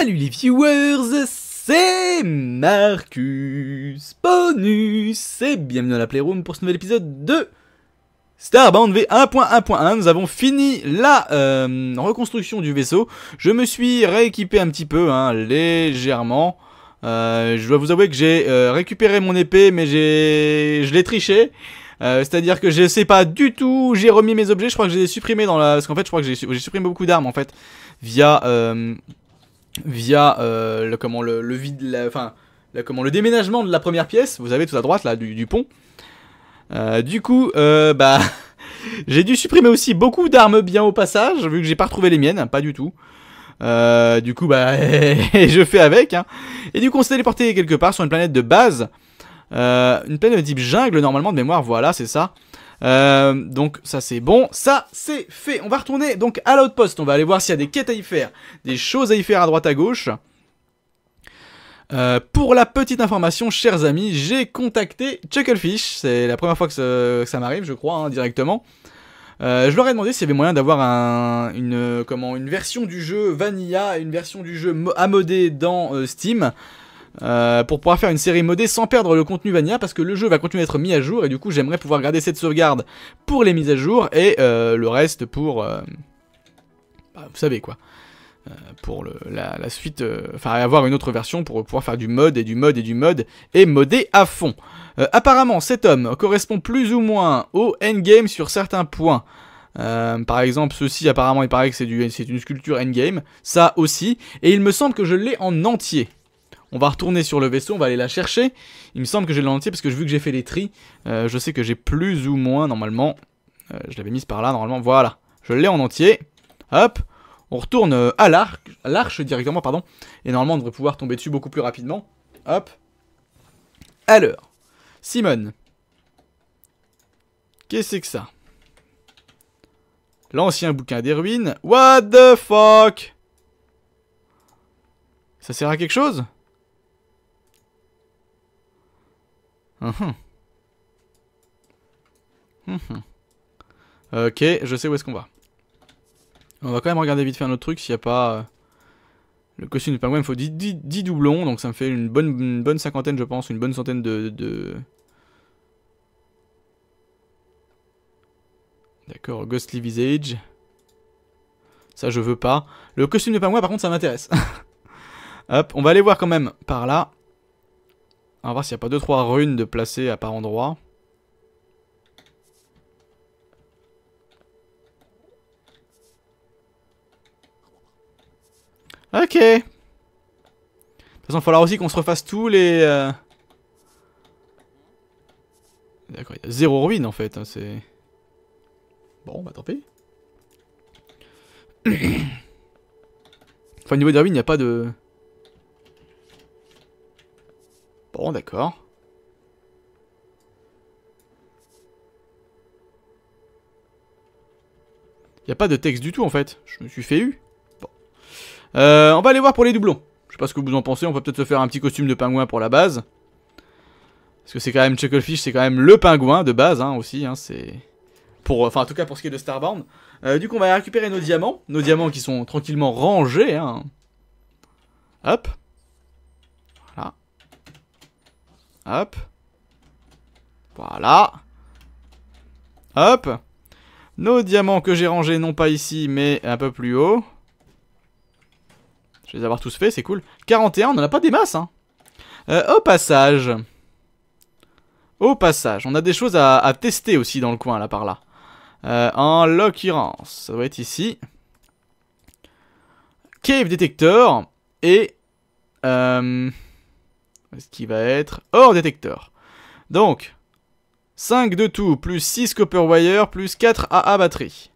Salut les viewers, c'est Marcus Bonus et bienvenue dans la Playroom pour ce nouvel épisode de Starbound V1.1.1. Nous avons fini la euh, reconstruction du vaisseau. Je me suis rééquipé un petit peu, hein, légèrement. Euh, je dois vous avouer que j'ai euh, récupéré mon épée mais j'ai, je l'ai triché. c'est-à-dire que je sais pas du tout, j'ai remis mes objets, je crois que j'ai supprimé dans la... Parce qu'en fait, je crois que j'ai supprimé beaucoup d'armes, en fait, via via euh, le, comment, le, vide, enfin, comment, le déménagement de la première pièce, vous avez tout à droite là du, pont. Euh, du coup, euh, bah, j'ai dû supprimer aussi beaucoup d'armes bien au passage, vu que j'ai pas retrouvé les miennes, pas du tout. du coup, bah, je fais avec. Hein. Et du coup, on s'est téléporté quelque part sur une planète de base, une planète de type jungle normalement de mémoire. Voilà, c'est ça. Euh, donc ça c'est bon, ça c'est fait. On va retourner donc à l'outpost, on va aller voir s'il y a des quêtes à y faire, des choses à y faire à droite à gauche. Euh, pour la petite information, chers amis, j'ai contacté Chucklefish, c'est la première fois que, ça m'arrive je crois, hein, directement. Euh, je leur ai demandé s'il y avait moyen d'avoir une, une version du jeu Vanilla, une version du jeu amodée dans Steam. Euh, pour pouvoir faire une série modée sans perdre le contenu Vanilla parce que le jeu va continuer à être mis à jour et du coup j'aimerais pouvoir garder cette sauvegarde pour les mises à jour et euh, le reste pour... Euh, bah, vous savez quoi. pour la, suite, enfin avoir une autre version pour pouvoir faire du mod et du mode et du mod et modé à fond. apparemment cet homme correspond plus ou moins au endgame sur certains points. par exemple, ceci, apparemment, il paraît que c'est une sculpture endgame. Ça aussi. Et il me semble que je l'ai en entier. On va retourner sur le vaisseau, on va aller la chercher. Il me semble que j'ai l'entier entier parce que vu que j'ai fait les tris, euh, je sais que j'ai plus ou moins normalement... Euh, je l'avais mise par là normalement, voilà. Je l'ai en entier. Hop, on retourne euh, à l'arche directement, pardon. Et normalement on devrait pouvoir tomber dessus beaucoup plus rapidement. Hop. Alors, Simone. Qu'est-ce que c'est que ça L'ancien bouquin des ruines. What the fuck Ça sert à quelque chose Hum, hum. Ok, je sais où est-ce qu'on va. On va quand même regarder vite faire notre truc s'il n'y a pas... Euh, le costume de pingouin, il me faut 10, doublons, donc ça me fait une bonne, cinquantaine, je pense, une bonne centaine de... D'accord, Ghostly Visage. Ça, je veux pas. Le costume de pingouin, par contre, ça m'intéresse. Hop, on va aller voir quand même par là. On va voir s'il n'y a pas 2-3 runes de placer à part endroit. Ok. De toute façon, il va falloir aussi qu'on se refasse tous les... Euh, D'accord, il y a zéro ruine en fait, hein, c'est... Bon, bah tant pis. enfin, au niveau des ruines, il n'y a pas de... Bon, d'accord. Y a pas de texte du tout en fait. Je me suis fait eu. Bon. Euh, on va aller voir pour les doublons. Je sais pas ce que vous en pensez. On peut peut-être se faire un petit costume de pingouin pour la base. Parce que c'est quand même Chucklefish, c'est quand même le pingouin de base hein, aussi. Hein, c'est pour, euh, enfin en tout cas pour ce qui est de Starbound. Euh, du coup, on va récupérer nos diamants, nos diamants qui sont tranquillement rangés. Hein. Hop. Hop. Voilà. Hop. Nos diamants que j'ai rangés, non pas ici, mais un peu plus haut. Je vais les avoir tous faits, c'est cool. 41, on en a pas des masses, hein. Euh, au passage... Au passage, on a des choses à, tester aussi dans le coin, là, par là. Euh, en l'occurrence, ça doit être ici. Cave Detector et... Euh, ce qui va être hors détecteur. Donc, 5 de tout, plus 6 copper wire, plus 4 AA batterie.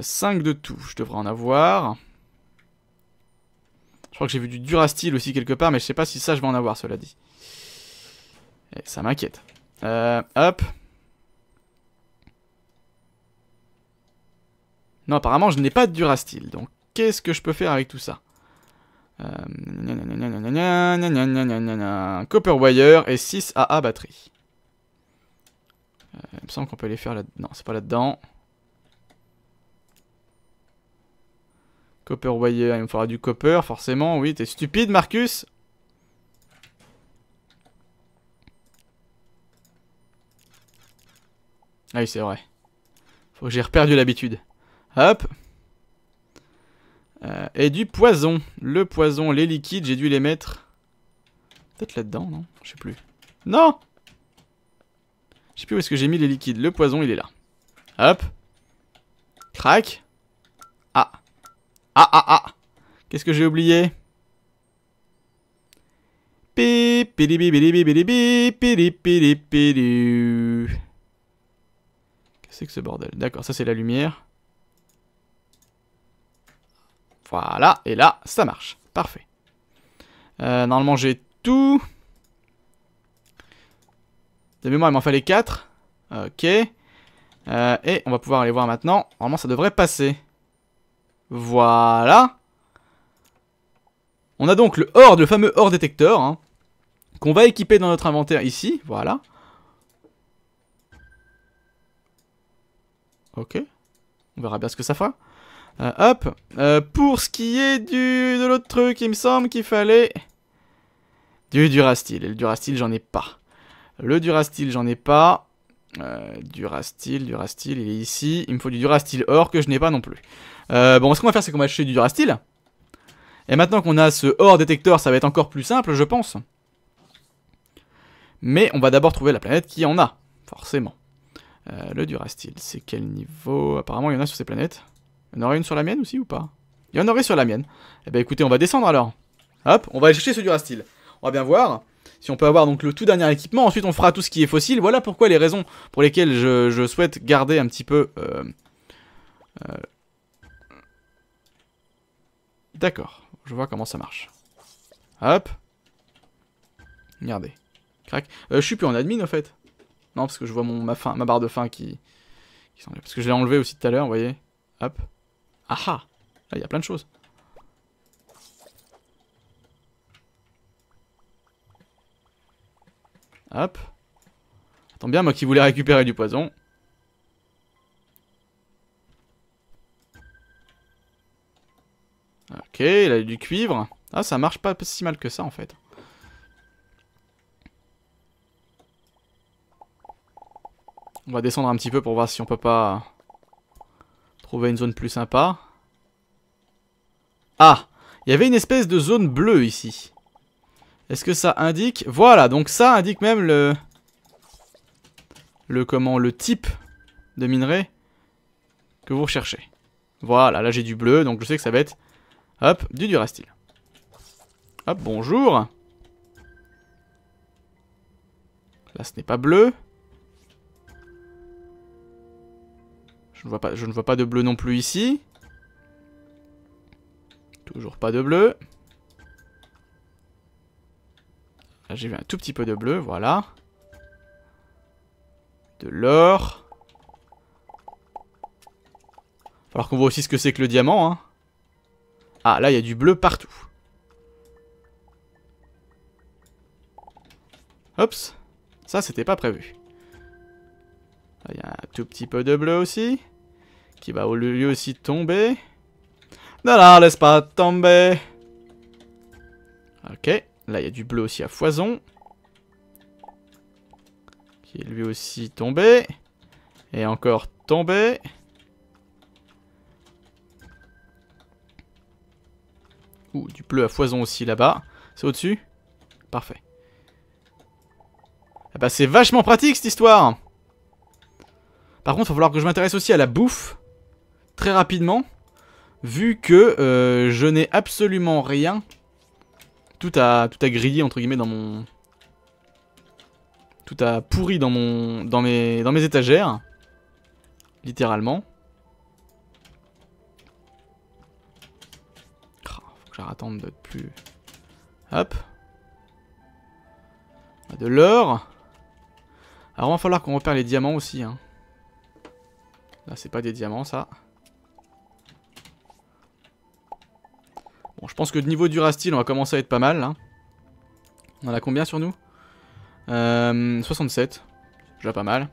5 euh, de tout, je devrais en avoir. Je crois que j'ai vu du Durasteel aussi quelque part, mais je sais pas si ça je vais en avoir, cela dit. Et ça m'inquiète. Euh, hop. Non, apparemment, je n'ai pas de Durasteel, donc qu'est-ce que je peux faire avec tout ça Copper wire et 6 AA batterie. il me semble qu'on peut les faire là Non, c'est pas là-dedans. Copper wire, il me faudra du copper, forcément. Oui, t'es stupide, Marcus Ah oui, c'est vrai. Faut que j'ai reperdu l'habitude. Hop euh, et du poison. Le poison, les liquides, j'ai dû les mettre... Peut-être là-dedans, non Je sais plus. Non Je sais plus où est-ce que j'ai mis les liquides. Le poison, il est là. Hop. Crac. Ah. Ah, ah, ah. Qu'est-ce que j'ai oublié Qu'est-ce que ce bordel D'accord, ça c'est la lumière. Voilà, et là, ça marche. Parfait. Euh, normalement, j'ai tout. De mémoire, il m'en fallait 4. Ok. Euh, et on va pouvoir aller voir maintenant. Normalement, ça devrait passer. Voilà. On a donc le hors, le fameux hors détecteur, hein, qu'on va équiper dans notre inventaire ici. Voilà. Ok. On verra bien ce que ça fera. Euh, hop. Euh, pour ce qui est du, de l'autre truc, il me semble qu'il fallait... Du Durastil. Et le durastile, j'en ai pas. Le Durastil, j'en ai pas. Euh, Durastil, il est ici. Il me faut du Durastil or que je n'ai pas non plus. Euh, bon, ce qu'on va faire, c'est qu'on va acheter du Durastil. Et maintenant qu'on a ce or détecteur, ça va être encore plus simple, je pense. Mais on va d'abord trouver la planète qui en a, forcément. le Durastil, c'est quel niveau Apparemment, il y en a sur ces planètes. Il y en aurait une sur la mienne aussi ou pas Il y en aurait sur la mienne. Eh ben écoutez, on va descendre alors. Hop, on va aller chercher ce Durastil. On va bien voir si on peut avoir donc le tout dernier équipement. Ensuite, on fera tout ce qui est fossile. Voilà pourquoi les raisons pour lesquelles je, souhaite garder un petit peu... Euh, euh, D'accord, je vois comment ça marche. Hop. Regardez. Crac. Euh, je suis plus en admin, en fait. Non, parce que je vois mon, ma, barre de fin qui... qui Parce que je l'ai enlevé aussi tout à l'heure, vous voyez. Hop. Ah ah Là, ah, il y a plein de choses. Hop. Attends bien, moi qui voulais récupérer du poison. Ok, il a du cuivre. Ah, ça marche pas si mal que ça en fait. On va descendre un petit peu pour voir si on peut pas trouver une zone plus sympa. Ah Il y avait une espèce de zone bleue ici. Est-ce que ça indique... Voilà, donc ça indique même le... Le comment Le type de minerai que vous recherchez. Voilà, là j'ai du bleu, donc je sais que ça va être... Hop, du durastyle. Hop, bonjour. Là ce n'est pas bleu. Je ne vois pas, je ne vois pas de bleu non plus ici. Toujours pas de bleu. Là, j'ai vu un tout petit peu de bleu, voilà. De l'or. Falloir qu'on voit aussi ce que c'est que le diamant. Hein. Ah, là, il y a du bleu partout. Oups, Ça, c'était pas prévu. Il y a un tout petit peu de bleu aussi. Qui va au lieu aussi tomber. Non là, laisse pas tomber. Ok. Là, il y a du bleu aussi à foison. Qui est lui aussi tombé. Et encore tombé. Ouh, du bleu à foison aussi là-bas. C'est au-dessus Parfait. Ah bah c'est vachement pratique cette histoire Par contre, il va falloir que je m'intéresse aussi à la bouffe très rapidement, vu que euh, je n'ai absolument rien. Tout a, tout a grillé, entre guillemets, dans mon... Tout a pourri dans, mon, dans, mes, dans mes étagères. Littéralement. Ah, faut que j'attende d'être plus... Hop. De l'or. Alors, il va falloir qu'on repère les diamants aussi. Hein. Là, c'est pas des diamants, ça. Bon, je pense que niveau du Rastil on va commencer à être pas mal, là. On en a combien sur nous euh, 67. Déjà pas mal.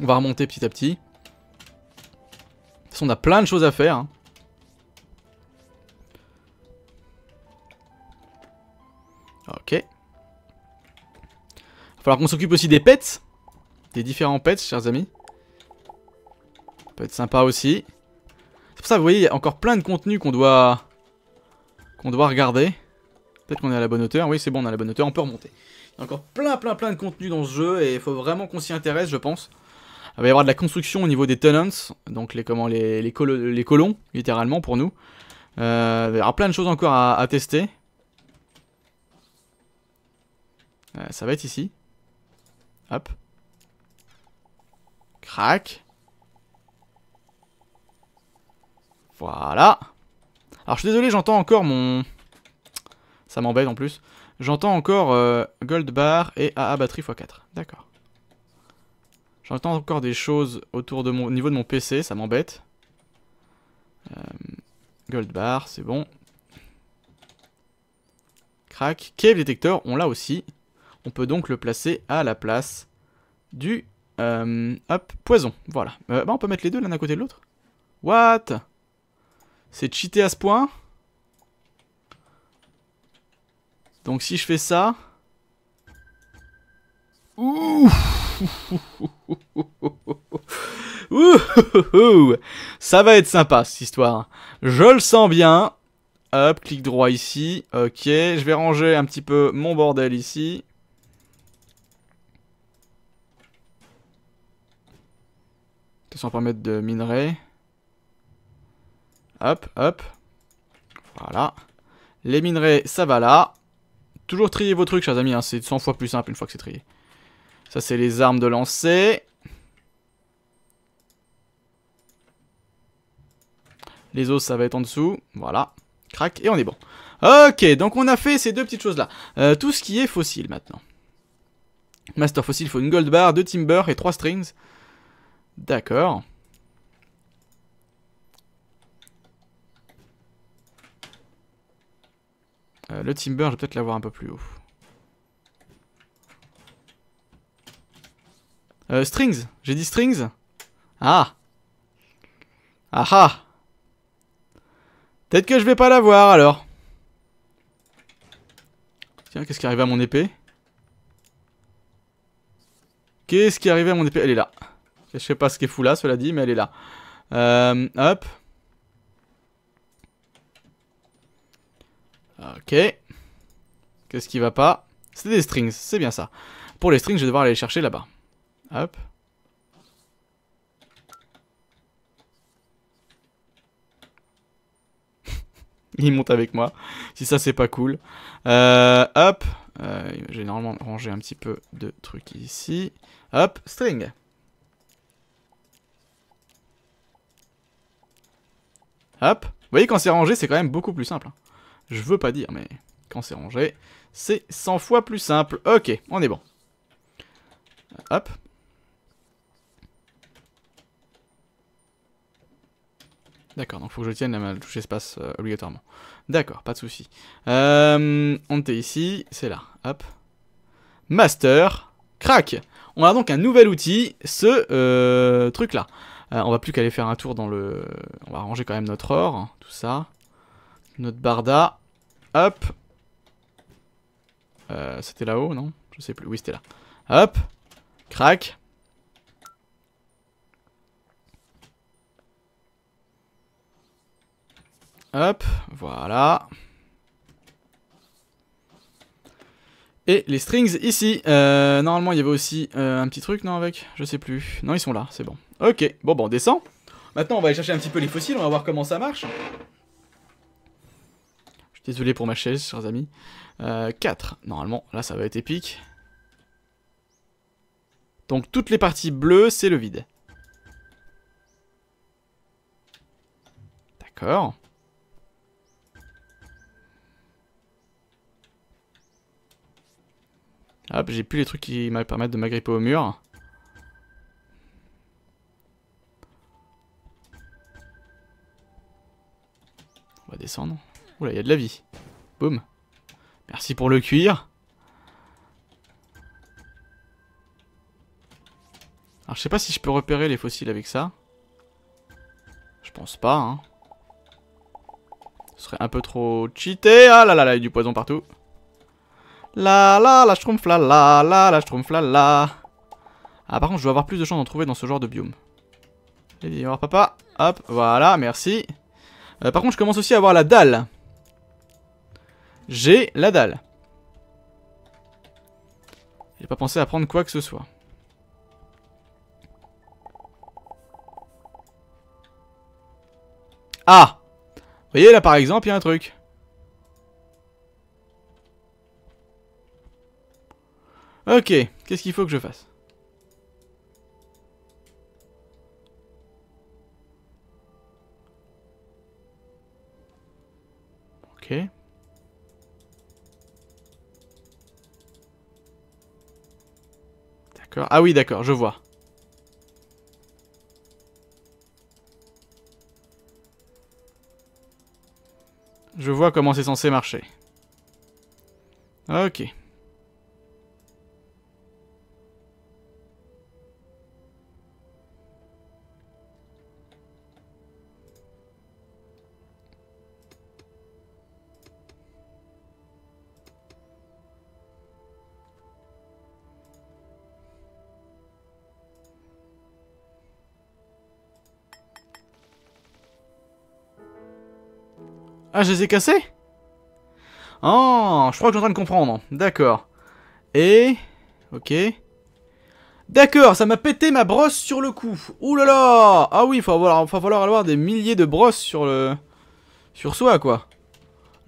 On va remonter petit à petit. De toute façon, on a plein de choses à faire. Hein. Ok. Il va falloir qu'on s'occupe aussi des pets. Des différents pets, chers amis. Ça peut être sympa aussi. C'est pour ça, vous voyez, il y a encore plein de contenu qu'on doit qu'on doit regarder. Peut-être qu'on est à la bonne hauteur. Oui, c'est bon, on est à la bonne hauteur, on peut remonter. Il y a encore plein, plein, plein de contenu dans ce jeu et il faut vraiment qu'on s'y intéresse, je pense. Il va y avoir de la construction au niveau des tenants, donc les, comment, les, colons, littéralement, pour nous. Euh, il va y avoir plein de choses encore à, tester. Euh, ça va être ici. Hop. Crac. Voilà. Alors je suis désolé, j'entends encore mon... Ça m'embête en plus. J'entends encore euh, Gold Bar et AA batterie x4. D'accord. J'entends encore des choses autour de mon au niveau de mon PC, ça m'embête. Euh, gold Bar, c'est bon. Crac. Cave détecteur, on l'a aussi. On peut donc le placer à la place du... Euh, hop, poison, voilà. bah on peut mettre les deux l'un à côté de l'autre. What c'est cheaté à ce point. Donc si je fais ça... Ouh Ça va être sympa cette histoire. Je le sens bien. Hop, clic droit ici. Ok, je vais ranger un petit peu mon bordel ici. De pas mettre de minerai. Hop, hop. Voilà. Les minerais, ça va là. Toujours trier vos trucs, chers amis. Hein. C'est 100 fois plus simple une fois que c'est trié. Ça, c'est les armes de lancer. Les os, ça va être en dessous. Voilà. Crac, et on est bon. Ok, donc on a fait ces deux petites choses-là. Euh, tout ce qui est fossile, maintenant. Master fossile, il faut une gold bar, deux timber et trois strings. D'accord. Euh, le timber, je vais peut-être l'avoir un peu plus haut. Euh, strings J'ai dit strings Ah Ah, ah. Peut-être que je vais pas l'avoir alors. Tiens, qu'est-ce qui est arrivé à mon épée Qu'est-ce qui est arrivé à mon épée Elle est là. Je sais pas ce qui est fou là, cela dit, mais elle est là. Euh, hop. Ok. Qu'est-ce qui va pas C'est des strings, c'est bien ça. Pour les strings, je vais devoir aller les chercher là-bas. Hop. Il monte avec moi. Si ça, c'est pas cool. Euh, hop. Euh, J'ai normalement rangé un petit peu de trucs ici. Hop, string. Hop. Vous voyez, quand c'est rangé, c'est quand même beaucoup plus simple. Hein. Je veux pas dire, mais quand c'est rangé, c'est 100 fois plus simple. Ok, on est bon. Hop. D'accord, donc faut que je tienne la main, touche espace euh, obligatoirement. D'accord, pas de souci. Euh, on était ici, c'est là. Hop. Master. Crac On a donc un nouvel outil, ce euh, truc-là. on va plus qu'aller faire un tour dans le... On va ranger quand même notre or, hein, tout ça. Notre barda. Hop. Euh, c'était là-haut, non Je sais plus. Oui, c'était là. Hop. Crac. Hop. Voilà. Et les strings ici. Euh, normalement, il y avait aussi euh, un petit truc, non, avec Je sais plus. Non, ils sont là, c'est bon. Ok, bon, bon, on descend. Maintenant, on va aller chercher un petit peu les fossiles, on va voir comment ça marche. Désolé pour ma chaise, chers amis. Euh, 4, normalement, là ça va être épique. Donc toutes les parties bleues, c'est le vide. D'accord. Hop, j'ai plus les trucs qui me permettent de m'agripper au mur. On va descendre. Oula, il y a de la vie. Boum. Merci pour le cuir. Alors je sais pas si je peux repérer les fossiles avec ça. Je pense pas, hein. Ce serait un peu trop cheaté. Ah là là là, il y a du poison partout. La la la schtroumpf la la la la schtroumpf la la. Ah par contre je dois avoir plus de chance d'en trouver dans ce genre de biome. Allez, voir papa. Hop, voilà, merci. Euh, par contre je commence aussi à avoir la dalle. J'ai la dalle. J'ai pas pensé à prendre quoi que ce soit. Ah Vous voyez là par exemple, il y a un truc. Ok, qu'est-ce qu'il faut que je fasse Ok. Ah oui, d'accord, je vois. Je vois comment c'est censé marcher. Ok. Ah, je les ai cassés Oh, je crois que je suis en train de comprendre. D'accord. Et... Ok. D'accord, ça m'a pété ma brosse sur le cou. Ouh là là Ah oui, il va falloir, avoir des milliers de brosses sur le... Sur soi, quoi.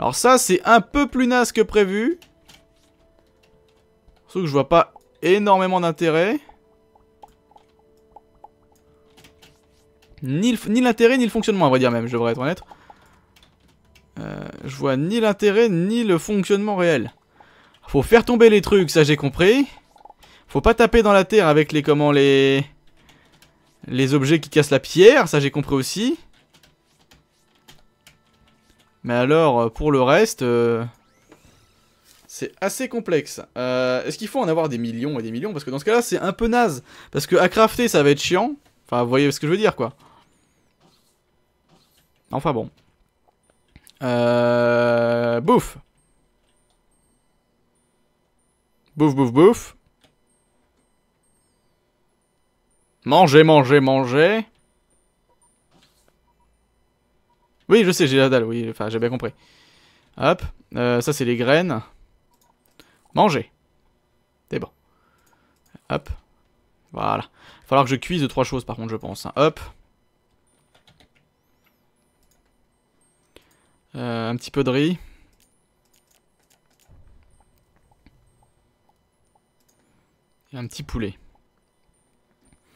Alors ça, c'est un peu plus naze que prévu. Sauf que je vois pas énormément d'intérêt. Ni l'intérêt, ni, le fonctionnement, on va dire même, je devrais être honnête. Euh, je vois ni l'intérêt ni le fonctionnement réel. Faut faire tomber les trucs, ça j'ai compris. Faut pas taper dans la terre avec les comment les les objets qui cassent la pierre, ça j'ai compris aussi. Mais alors euh, pour le reste, euh, c'est assez complexe. Est-ce qu'il faut en avoir des millions et des millions Parce que dans ce cas-là, c'est un peu naze. Parce que à crafter, ça va être chiant. Enfin, vous voyez ce que je veux dire, quoi. Enfin bon. Euh... Bouffe. Bouffe, bouffe, bouffe. Manger, manger, manger. Oui, je sais, j'ai la dalle, oui, enfin, j'ai bien compris. Hop, euh, ça c'est les graines. Manger. C'est bon. Hop. Voilà. Il va falloir que je cuise trois choses par contre, je pense. Hein. Hop. Euh, un petit peu de riz. Et un petit poulet.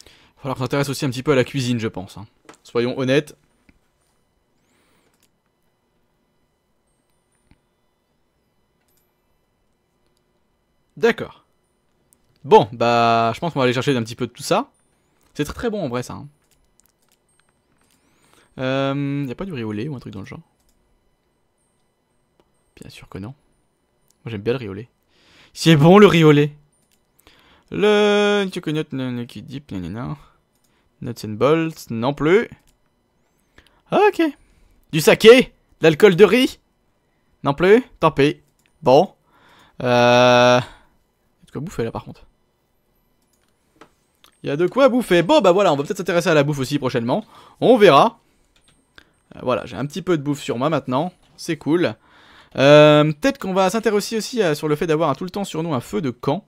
Il va falloir qu'on s'intéresse aussi un petit peu à la cuisine, je pense. Hein. Soyons honnêtes. D'accord. Bon, bah, je pense qu'on va aller chercher un petit peu de tout ça. C'est très très bon en vrai, ça. Il hein. euh, a pas du riz au lait ou un truc dans le genre Bien sûr que non. Moi j'aime bien le riolet. C'est bon le riolet Le qui le Nuts and bolts, non plus. Ah, ok. Du saké l'alcool de riz Non plus Tant pis. Bon. Euh... Il de quoi bouffer là par contre. Il y a de quoi bouffer. Bon bah voilà, on va peut-être s'intéresser à la bouffe aussi prochainement. On verra. Euh, voilà, j'ai un petit peu de bouffe sur moi maintenant. C'est cool. Euh, Peut-être qu'on va s'intéresser aussi sur le fait d'avoir tout le temps sur nous un feu de camp.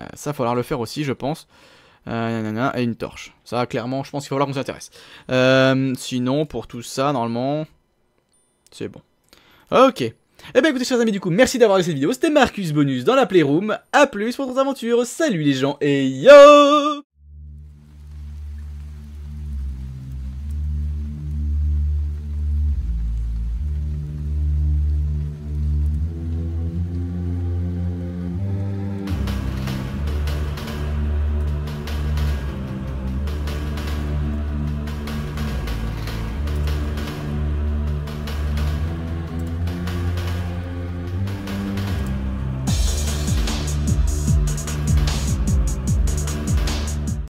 Euh, ça, falloir le faire aussi, je pense. Euh, et une torche. Ça, clairement, je pense qu'il va falloir qu'on s'intéresse. Euh, sinon, pour tout ça, normalement, c'est bon. Ok. Eh bien écoutez chers amis du coup, merci d'avoir regardé cette vidéo, c'était Marcus Bonus dans la Playroom, A plus pour d'autres aventures, salut les gens et yo